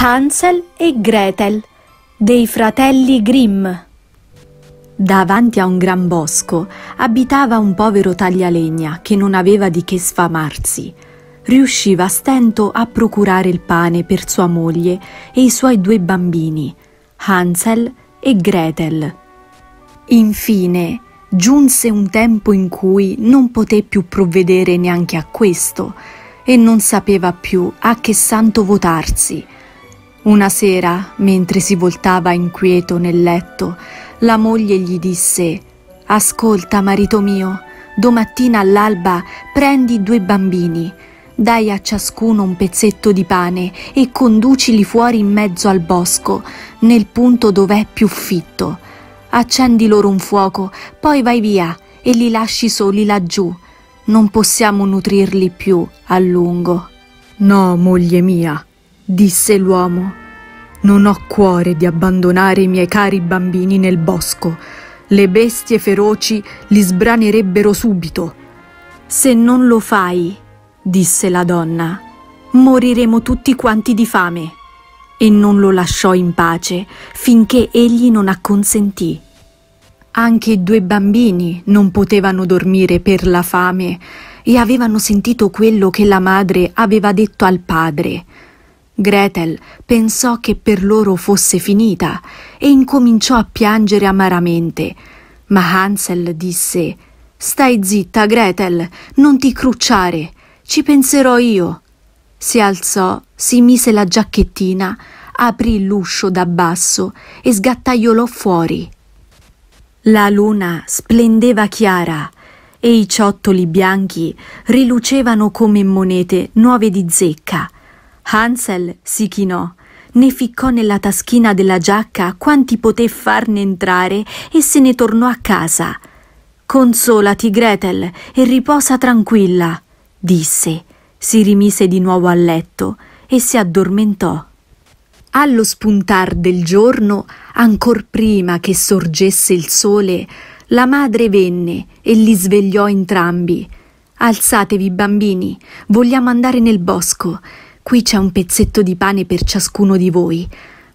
Hansel e Gretel dei fratelli Grimm. Davanti a un gran bosco abitava un povero taglialegna che non aveva di che sfamarsi. Riusciva a stento a procurare il pane per sua moglie e i suoi due bambini, Hansel e Gretel. Infine giunse un tempo in cui non poté più provvedere neanche a questo e non sapeva più a che santo votarsi una sera, mentre si voltava inquieto nel letto, la moglie gli disse Ascolta, marito mio, domattina all'alba prendi due bambini, dai a ciascuno un pezzetto di pane e conducili fuori in mezzo al bosco, nel punto dove è più fitto. Accendi loro un fuoco, poi vai via e li lasci soli laggiù. Non possiamo nutrirli più a lungo. No, moglie mia, disse l'uomo, non ho cuore di abbandonare i miei cari bambini nel bosco. Le bestie feroci li sbranerebbero subito. Se non lo fai, disse la donna, moriremo tutti quanti di fame. E non lo lasciò in pace finché egli non acconsentì. Anche i due bambini non potevano dormire per la fame e avevano sentito quello che la madre aveva detto al padre. Gretel pensò che per loro fosse finita e incominciò a piangere amaramente, ma Hansel disse Stai zitta, Gretel, non ti crucciare, ci penserò io. Si alzò, si mise la giacchettina, aprì l'uscio da basso e sgattaiolò fuori. La luna splendeva chiara e i ciottoli bianchi rilucevano come monete nuove di zecca Hansel si chinò, ne ficcò nella taschina della giacca quanti poté farne entrare e se ne tornò a casa. Consolati, Gretel, e riposa tranquilla, disse. Si rimise di nuovo a letto e si addormentò. Allo spuntar del giorno, ancor prima che sorgesse il sole, la madre venne e li svegliò entrambi. Alzatevi, bambini, vogliamo andare nel bosco Qui c'è un pezzetto di pane per ciascuno di voi,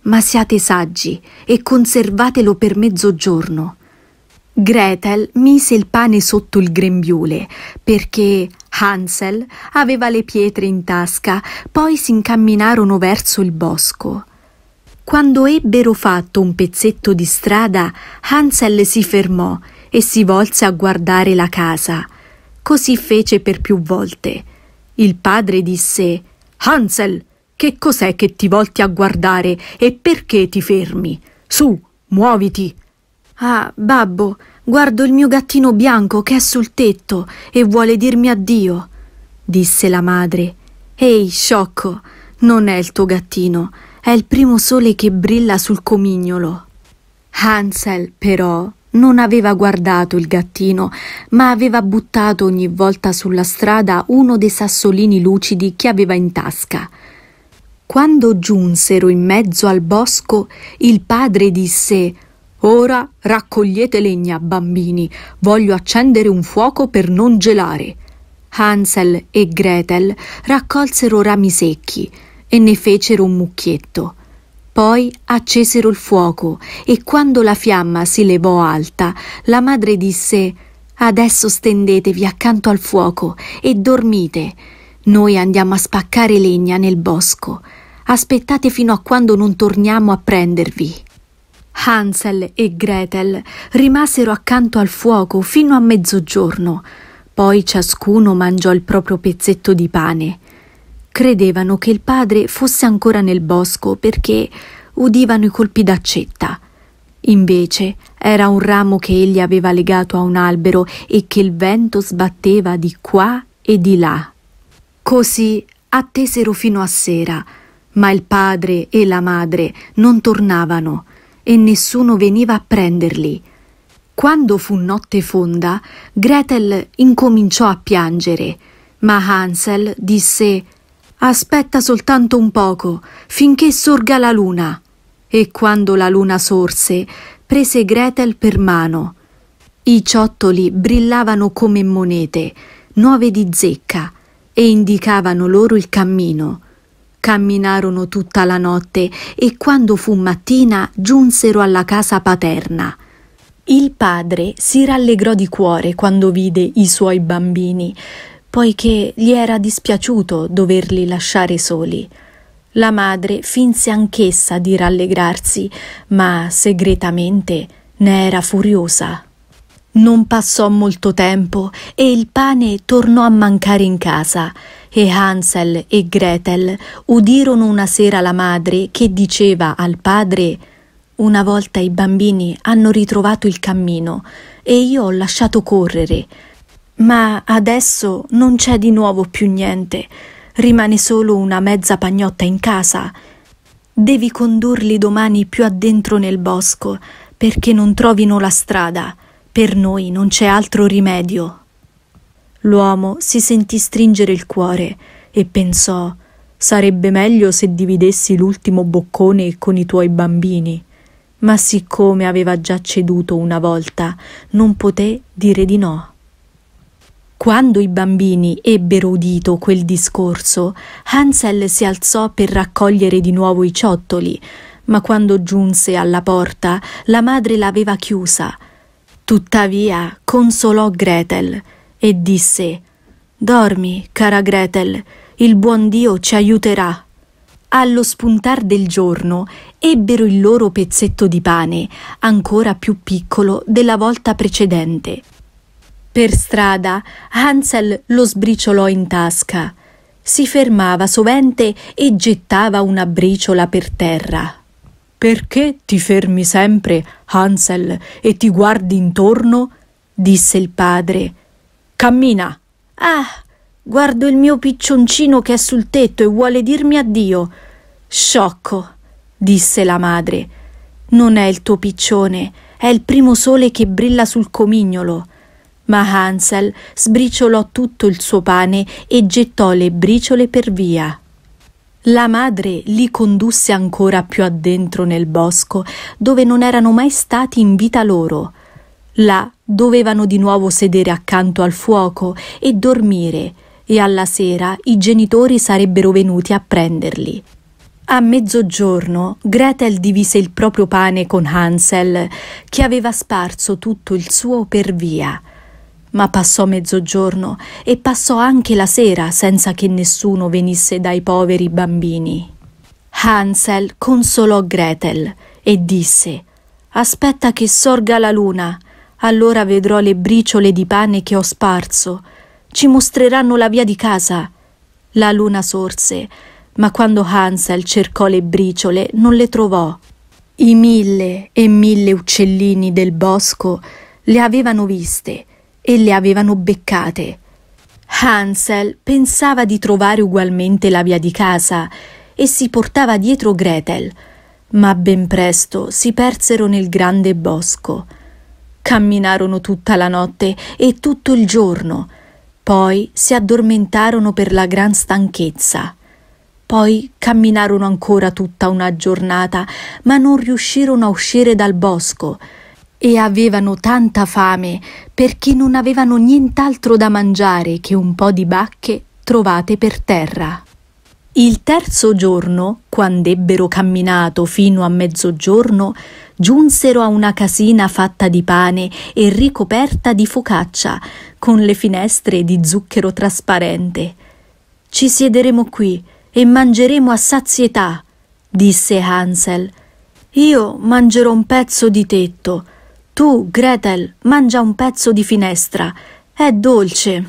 ma siate saggi e conservatelo per mezzogiorno. Gretel mise il pane sotto il grembiule perché Hansel aveva le pietre in tasca, poi si incamminarono verso il bosco. Quando ebbero fatto un pezzetto di strada, Hansel si fermò e si volse a guardare la casa. Così fece per più volte. Il padre disse Hansel, che cos'è che ti volti a guardare e perché ti fermi? Su, muoviti. Ah, babbo, guardo il mio gattino bianco che è sul tetto e vuole dirmi addio, disse la madre. Ehi, sciocco, non è il tuo gattino, è il primo sole che brilla sul comignolo. Hansel, però, non aveva guardato il gattino, ma aveva buttato ogni volta sulla strada uno dei sassolini lucidi che aveva in tasca. Quando giunsero in mezzo al bosco, il padre disse Ora raccogliete legna, bambini, voglio accendere un fuoco per non gelare. Hansel e Gretel raccolsero rami secchi e ne fecero un mucchietto. Poi accesero il fuoco e quando la fiamma si levò alta, la madre disse Adesso stendetevi accanto al fuoco e dormite. Noi andiamo a spaccare legna nel bosco. Aspettate fino a quando non torniamo a prendervi. Hansel e Gretel rimasero accanto al fuoco fino a mezzogiorno. Poi ciascuno mangiò il proprio pezzetto di pane. Credevano che il padre fosse ancora nel bosco perché udivano i colpi d'accetta. Invece era un ramo che egli aveva legato a un albero e che il vento sbatteva di qua e di là. Così attesero fino a sera, ma il padre e la madre non tornavano e nessuno veniva a prenderli. Quando fu notte fonda, Gretel incominciò a piangere, ma Hansel disse Aspetta soltanto un poco, finché sorga la luna. E quando la luna sorse, prese Gretel per mano. I ciottoli brillavano come monete, nuove di zecca, e indicavano loro il cammino. Camminarono tutta la notte e quando fu mattina giunsero alla casa paterna. Il padre si rallegrò di cuore quando vide i suoi bambini, poiché gli era dispiaciuto doverli lasciare soli. La madre finse anch'essa di rallegrarsi, ma segretamente ne era furiosa. Non passò molto tempo e il pane tornò a mancare in casa e Hansel e Gretel udirono una sera la madre che diceva al padre Una volta i bambini hanno ritrovato il cammino e io ho lasciato correre ma adesso non c'è di nuovo più niente, rimane solo una mezza pagnotta in casa. Devi condurli domani più addentro nel bosco, perché non trovino la strada. Per noi non c'è altro rimedio. L'uomo si sentì stringere il cuore e pensò sarebbe meglio se dividessi l'ultimo boccone con i tuoi bambini. Ma siccome aveva già ceduto una volta, non poté dire di no. Quando i bambini ebbero udito quel discorso, Hansel si alzò per raccogliere di nuovo i ciottoli, ma quando giunse alla porta la madre l'aveva chiusa. Tuttavia consolò Gretel e disse Dormi, cara Gretel, il buon Dio ci aiuterà. Allo spuntar del giorno ebbero il loro pezzetto di pane, ancora più piccolo della volta precedente. Per strada Hansel lo sbriciolò in tasca. Si fermava sovente e gettava una briciola per terra. Perché ti fermi sempre, Hansel, e ti guardi intorno? disse il padre. Cammina. Ah, guardo il mio piccioncino che è sul tetto e vuole dirmi addio. Sciocco, disse la madre. Non è il tuo piccione, è il primo sole che brilla sul comignolo. Ma Hansel sbriciolò tutto il suo pane e gettò le briciole per via. La madre li condusse ancora più addentro nel bosco, dove non erano mai stati in vita loro. Là dovevano di nuovo sedere accanto al fuoco e dormire, e alla sera i genitori sarebbero venuti a prenderli. A mezzogiorno Gretel divise il proprio pane con Hansel, che aveva sparso tutto il suo per via. Ma passò mezzogiorno e passò anche la sera senza che nessuno venisse dai poveri bambini. Hansel consolò Gretel e disse Aspetta che sorga la luna, allora vedrò le briciole di pane che ho sparso. Ci mostreranno la via di casa. La luna sorse, ma quando Hansel cercò le briciole non le trovò. I mille e mille uccellini del bosco le avevano viste e le avevano beccate. Hansel pensava di trovare ugualmente la via di casa e si portava dietro Gretel, ma ben presto si persero nel grande bosco. Camminarono tutta la notte e tutto il giorno, poi si addormentarono per la gran stanchezza. Poi camminarono ancora tutta una giornata, ma non riuscirono a uscire dal bosco, e avevano tanta fame perché non avevano nient'altro da mangiare che un po' di bacche trovate per terra. Il terzo giorno, quando ebbero camminato fino a mezzogiorno, giunsero a una casina fatta di pane e ricoperta di focaccia, con le finestre di zucchero trasparente. Ci siederemo qui e mangeremo a sazietà, disse Hansel. Io mangerò un pezzo di tetto tu, Gretel, mangia un pezzo di finestra. È dolce.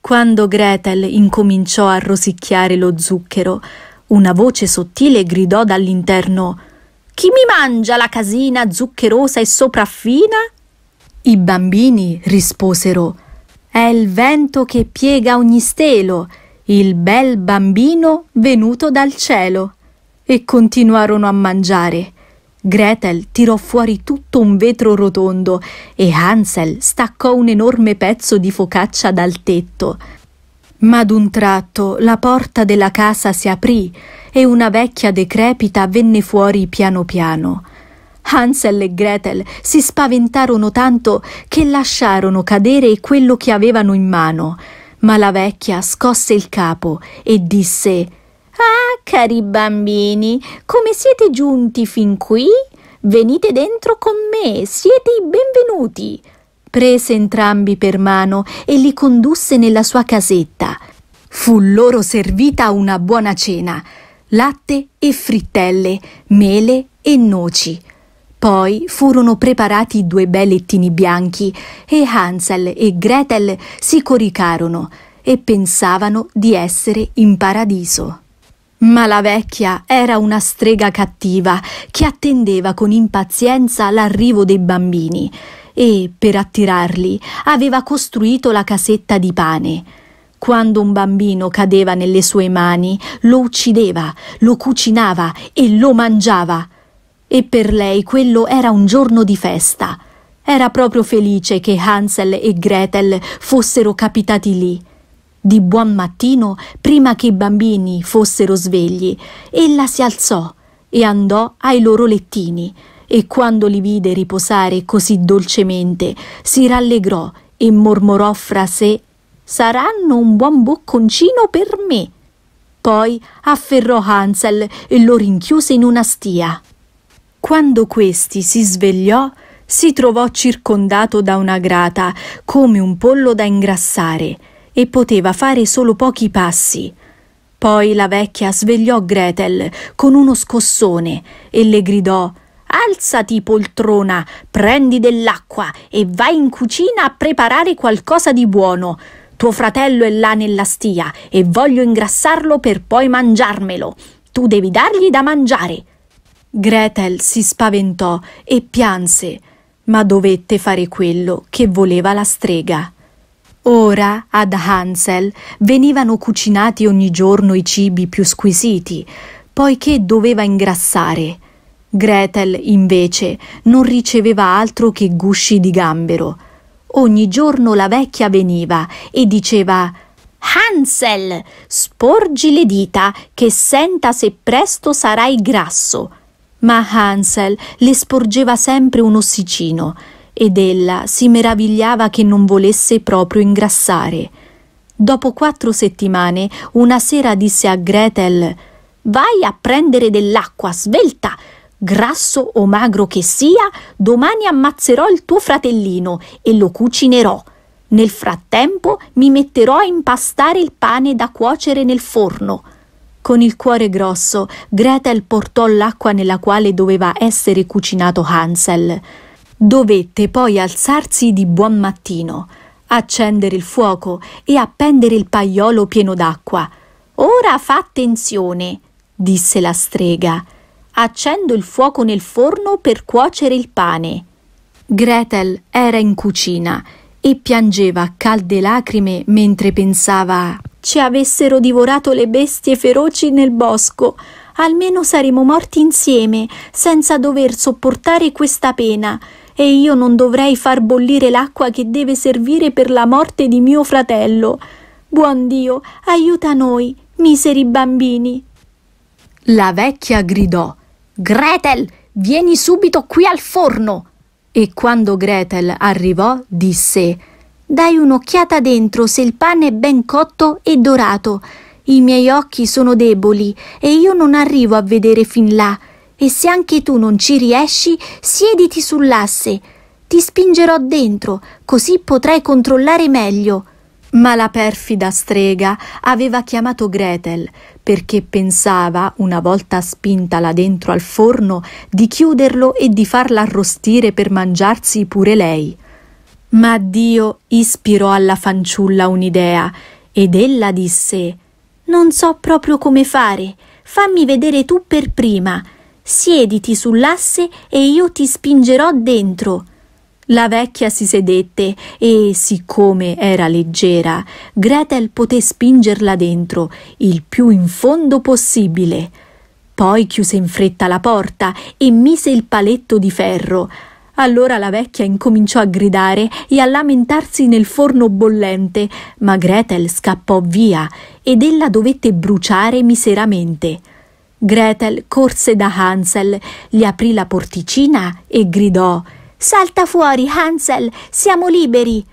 Quando Gretel incominciò a rosicchiare lo zucchero, una voce sottile gridò dall'interno Chi mi mangia la casina zuccherosa e sopraffina? I bambini risposero È il vento che piega ogni stelo, il bel bambino venuto dal cielo. E continuarono a mangiare. Gretel tirò fuori tutto un vetro rotondo e Hansel staccò un enorme pezzo di focaccia dal tetto. Ma ad un tratto la porta della casa si aprì e una vecchia decrepita venne fuori piano piano. Hansel e Gretel si spaventarono tanto che lasciarono cadere quello che avevano in mano, ma la vecchia scosse il capo e disse Ah, cari bambini, come siete giunti fin qui? Venite dentro con me, siete i benvenuti. Prese entrambi per mano e li condusse nella sua casetta. Fu loro servita una buona cena, latte e frittelle, mele e noci. Poi furono preparati due bei lettini bianchi e Hansel e Gretel si coricarono e pensavano di essere in paradiso. Ma la vecchia era una strega cattiva che attendeva con impazienza l'arrivo dei bambini e, per attirarli, aveva costruito la casetta di pane. Quando un bambino cadeva nelle sue mani, lo uccideva, lo cucinava e lo mangiava. E per lei quello era un giorno di festa. Era proprio felice che Hansel e Gretel fossero capitati lì di buon mattino, prima che i bambini fossero svegli, ella si alzò e andò ai loro lettini, e quando li vide riposare così dolcemente, si rallegrò e mormorò fra sé Saranno un buon bocconcino per me. Poi afferrò Hansel e lo rinchiuse in una stia. Quando questi si svegliò, si trovò circondato da una grata, come un pollo da ingrassare, e poteva fare solo pochi passi. Poi la vecchia svegliò Gretel con uno scossone e le gridò Alzati, poltrona, prendi dell'acqua e vai in cucina a preparare qualcosa di buono. Tuo fratello è là nella stia e voglio ingrassarlo per poi mangiarmelo. Tu devi dargli da mangiare. Gretel si spaventò e pianse, ma dovette fare quello che voleva la strega. Ora ad Hansel venivano cucinati ogni giorno i cibi più squisiti, poiché doveva ingrassare. Gretel, invece, non riceveva altro che gusci di gambero. Ogni giorno la vecchia veniva e diceva Hansel, sporgi le dita, che senta se presto sarai grasso. Ma Hansel le sporgeva sempre un ossicino ed ella si meravigliava che non volesse proprio ingrassare. Dopo quattro settimane, una sera disse a Gretel Vai a prendere dell'acqua, svelta! Grasso o magro che sia, domani ammazzerò il tuo fratellino e lo cucinerò. Nel frattempo mi metterò a impastare il pane da cuocere nel forno. Con il cuore grosso, Gretel portò l'acqua nella quale doveva essere cucinato Hansel. Dovette poi alzarsi di buon mattino, accendere il fuoco e appendere il paiolo pieno d'acqua. Ora fa attenzione, disse la strega. Accendo il fuoco nel forno per cuocere il pane. Gretel era in cucina e piangeva a calde lacrime mentre pensava ci avessero divorato le bestie feroci nel bosco. Almeno saremmo morti insieme, senza dover sopportare questa pena e io non dovrei far bollire l'acqua che deve servire per la morte di mio fratello. Buon Dio, aiuta noi, miseri bambini. La vecchia gridò Gretel, vieni subito qui al forno. E quando Gretel arrivò, disse Dai un'occhiata dentro se il pane è ben cotto e dorato. I miei occhi sono deboli e io non arrivo a vedere fin là e se anche tu non ci riesci, siediti sull'asse. Ti spingerò dentro, così potrai controllare meglio. Ma la perfida strega aveva chiamato Gretel perché pensava, una volta spintala dentro al forno, di chiuderlo e di farla arrostire per mangiarsi pure lei. Ma Dio ispirò alla fanciulla un'idea ed ella disse Non so proprio come fare. Fammi vedere tu per prima Siediti sull'asse e io ti spingerò dentro. La vecchia si sedette e, siccome era leggera, Gretel poté spingerla dentro il più in fondo possibile. Poi chiuse in fretta la porta e mise il paletto di ferro. Allora la vecchia incominciò a gridare e a lamentarsi nel forno bollente, ma Gretel scappò via ed ella dovette bruciare miseramente. Gretel corse da Hansel, gli aprì la porticina e gridò Salta fuori, Hansel, siamo liberi.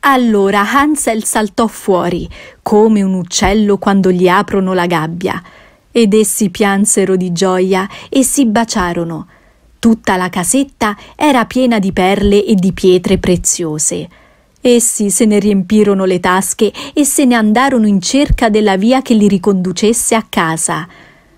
Allora Hansel saltò fuori, come un uccello quando gli aprono la gabbia. Ed essi piansero di gioia e si baciarono. Tutta la casetta era piena di perle e di pietre preziose. Essi se ne riempirono le tasche e se ne andarono in cerca della via che li riconducesse a casa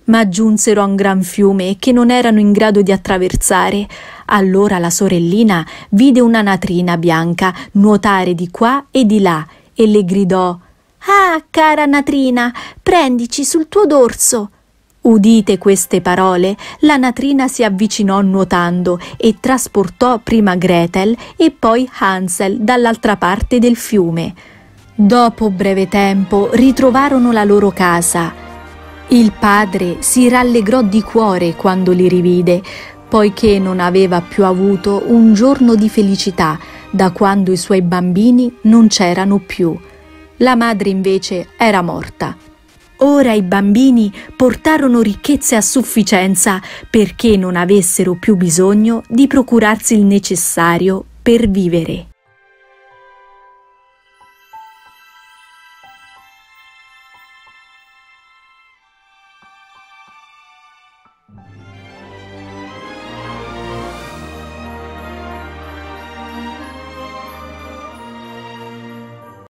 ma giunsero a un gran fiume che non erano in grado di attraversare. Allora la sorellina vide una natrina bianca nuotare di qua e di là e le gridò Ah, cara natrina, prendici sul tuo dorso. Udite queste parole, la natrina si avvicinò nuotando e trasportò prima Gretel e poi Hansel dall'altra parte del fiume. Dopo breve tempo ritrovarono la loro casa. Il padre si rallegrò di cuore quando li rivide, poiché non aveva più avuto un giorno di felicità da quando i suoi bambini non c'erano più. La madre invece era morta. Ora i bambini portarono ricchezze a sufficienza perché non avessero più bisogno di procurarsi il necessario per vivere.